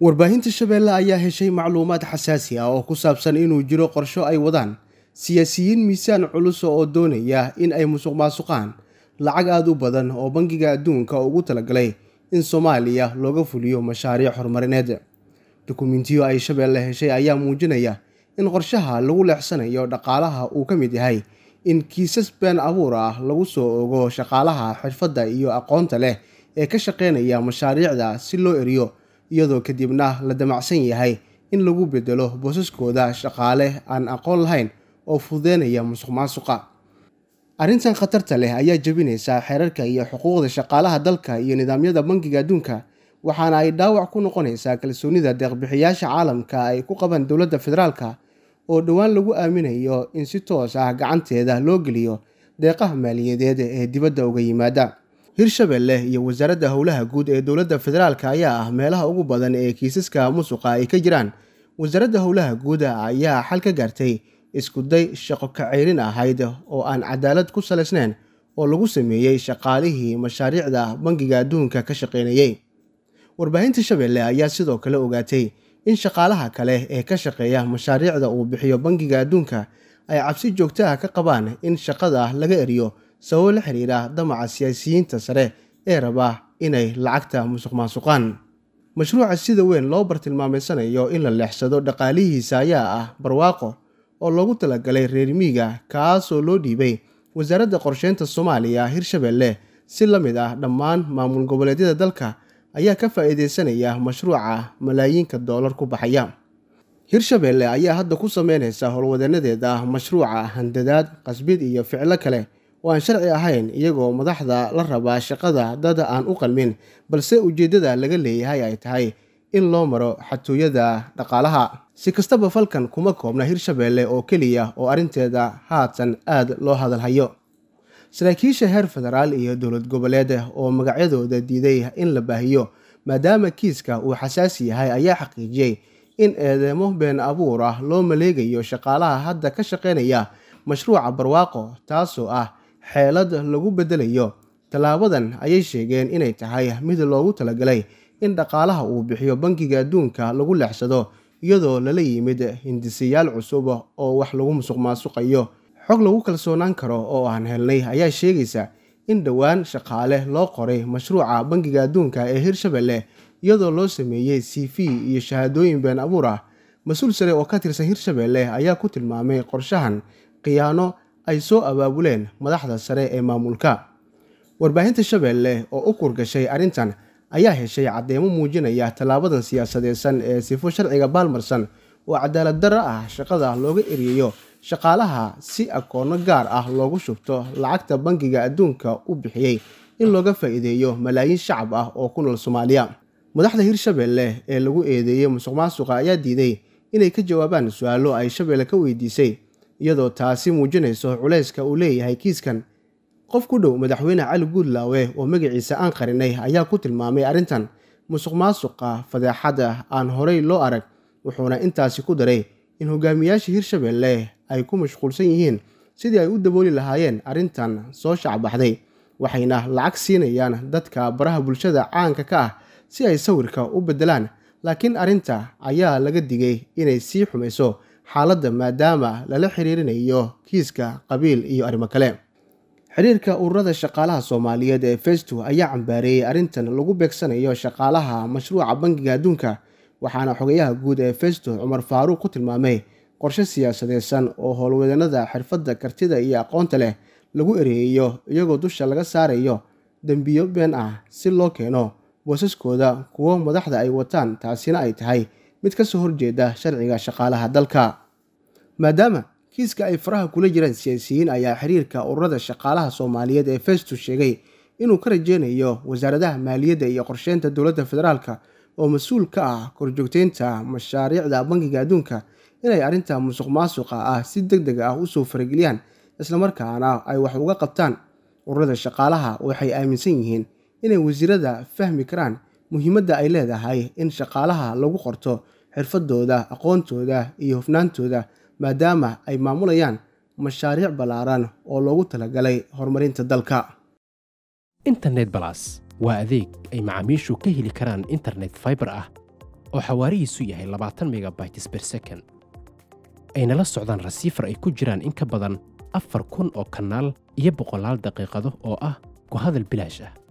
warbaahinta shabeelle ayaa heshay macluumaad xasaasi ah oo ku saabsan inuu jiro qorsho ay wadaan siyaasiyiin miisaan culus oo doonaya in ay musuq maasuqaan lacag aada u badan oo bangiga adduunka ugu talagalay in soomaaliya looga fuliyo mashaariic horumarineed dukumentiyo ay shabeelle heshay ayaa muujinaya in qorshaha lagu leexsanayo dhaqaalaha uu ka mid yahay in kiisas been abuur ah lagu soo ogo shaqaalaha xirfadda iyo aqoonta leh ee ka shaqaynaya mashaariicda si loo eriyo iyadoo kadibna la damacsan yahay in lagu beddelo boosaskooda shaqaale aan aqoon lahayn oo fududeynaya musuq maasuqa arrintan khatarta leh ayaa jebinaysa xeerarka iyo xuquuqda shaqaalaha dalka iyo nidaamyada bangiga adduunka waxaana ay dhaawac ku noqonaysaa kalsoonida deeqbixiyaasha caalamka ay ku qaban dowladda federaalka oo dhowaan lagu aaminayo in si toos ah gacanteeda loo geliyo deeqaha maaliyadeed ee dibadda uga yimaada hirshabeelle iyo wasaaradda howlaha guud ee dowladda federaalk ayaa ah meelaha ugu badan ee kiisaska musuqa ay ka jiraan wasaaradda howlaha guud ayaa xal ka gaartay iskuday shaqo kaceyrin ahayd oo aan cadaalad ku salaysnayn oo lagu sameeyey shaqaalihii mashaariicda bangiga adduunka ka shaqaynayey warbaahinta shabeelle ayaa sidoo kale ogaatay in shaqaalaha kale ee ka shaqeeya mashaariicda uu bixiyo bangiga adduunka ay cabsi ah ka qabaan in shaqada laga eriyo sababo la xiriira damaca siyaasiyiinta sare ee rabaa inay lacagta musuq maasuqaan mashruuca sida weyn loo bartilmaameysanayo in la leexsado dhaqaalihiisa ayaa ah barwaaqo oo loogu talagalay reer miiga kaasoo loo dhiibay wasaaradda qorsheynta soomaaliya hirshabelle si la mid ah dhammaan maamul goboleedyada dalka ayaa ka faa'iideysanaya mashruuca malaayiinka doolar ku baxaya hirshabeelle ayaa hadda ku sameynaysa howlwadeennadeeda mashruuca handadaad qasbid iyo ficlo kale waan sharci ahayn iyagoo madaxda la rabaa shaqada dad aan u qalmin balse ujeeddada laga leeyahay ay tahay in loo maro xatooyada dhaqaalaha si kastaba falkan kuma koobna hirshabeelle oo keliya oo arrinteeda haatan aad loo hadalhayo saraakiisha heer federaal iyo dowlad goboleed oo magacyadooda diiday in la baahiyo maadaama kiiska uu xasaasi yahay ayaa xaqiijiyey in eedeemo been abuur ah loo maleegayo shaqaalaha hadda ka shaqaynaya mashruuca barwaaqo taasoo ah xeelad lagu beddelayo tallaabadan ayay sheegeen inay tahay mid loogu talagalay in dhaqaalaha uu bixiyo bangiga adduunka lagu leexsado iyadoo lala yimid hindisayaal cusub oo wax lagu musuq maasuqayo xog lagu kalsoonaan karo oo aan helnay ayaa sheegaysa in dhowaan shaqaale loo qoray mashruuca bangiga adduunka ee hirshabelle iyadoo loo sameeyey c v iyo shahaadooyin been abuur ah mas-uul sare oo ka tirsan hirshabelle ayaa ku tilmaamay qorshahan khiyaano ay soo abaabuleen madaxda sare ee maamulka warbaahinta shabeelle oo u kurgashay arrintan ayaa heshay caddeemo muujinaya tallaabadan siyaasadeedsan ee sifo sharciga baalmarsan oo cadaalad darro ah shaqada looga eriyayo shaqaalaha si akoonno gaar ah loogu shubto lacagta bangiga adduunka u bixiyey in looga faa'iideeyo malaayiin shacab ah oo ku nool soomaaliya madaxda hirshabeelle ee lagu eedeeyey musuqmaasuqa ayaa diiday inay ka jawaabaan su-aalo ay shabeelle ka weydiisay iyadoo taasi muujinayso culayska uu leeyahay kiiskan qof ku dhow madaxweyne cali guudlaawe oo magiciisa aan qarinay ayaa ku tilmaamay arrintan musuq maasuqa fadeexada aan horay loo arag wuxuuna intaasi ku daray in hogaamiyaasha hirshabeelle ay ku mashquulsan yihiin sidii ay u dabooli lahaayeen arrintan soo shacbaxday waxayna lacag siinayaan dadka baraha bulshada caanka ka ah si ay sawirka u beddelaan laakiin arrinta ayaa laga digay inay sii xumayso xaaladda maadaama lala xiriirinayo kiiska qabiil iyo arrimo kale xiriirka ururada shaqaalaha soomaaliyeed ee festo ayaa cambaareeyey arrintan lagu beegsanayo shaqaalaha mashruuca bangiga adduunka waxaana xogayaha guud ee festo cumar faaruuq ku tilmaamay qorshe siyaasadeysan oo howlwadeennada xirfadda kartida iyo aqoonta leh lagu ereeyeyo iyagoo dusha laga saarayo dembiyo been ah si loo keeno boosaskooda kuwo madaxda ay wataan taasina ay tahay mid ka soo horjeeda sharciga shaqaalaha dalka maadaama kiiska ay faraha kula jiraan siyaasiyiin ayaa xiriirka ururada shaqaalaha soomaaliyeed ee festus sheegay inuu ka rajeynayo wasaaradaha maaliyadda iyo qorsheynta dowladda federaalka oo mas-uul ka ah korjoogteynta mashaariicda bankiga adduunka inay arrinta musuq maasuqa ah si deg deg ah usoo farageliyaan islamarkaana ay wax uga qabtaan ururada shaqaalaha waxay aaminsan yihiin inay wasiirada fahmi karaan muhiimadda ay leedahay in shaqaalaha lagu qorto xirfadooda aqoontooda iyo hufnaantooda maadaama ay maamulayaan mashaariic ballaaran oo loogu talagalay horumarinta dalka internet balas waa adeeg ay macaamiishu ka heli karaan internet faibar ah oo xawaarihiisu yahay labaatan megabytes ber second ayna la socdaan rasiifar ay ku jiraan in ka badan afar kun oo kanaal iyo boqolaal daqiiqado oo ah ku hadal bilaash ah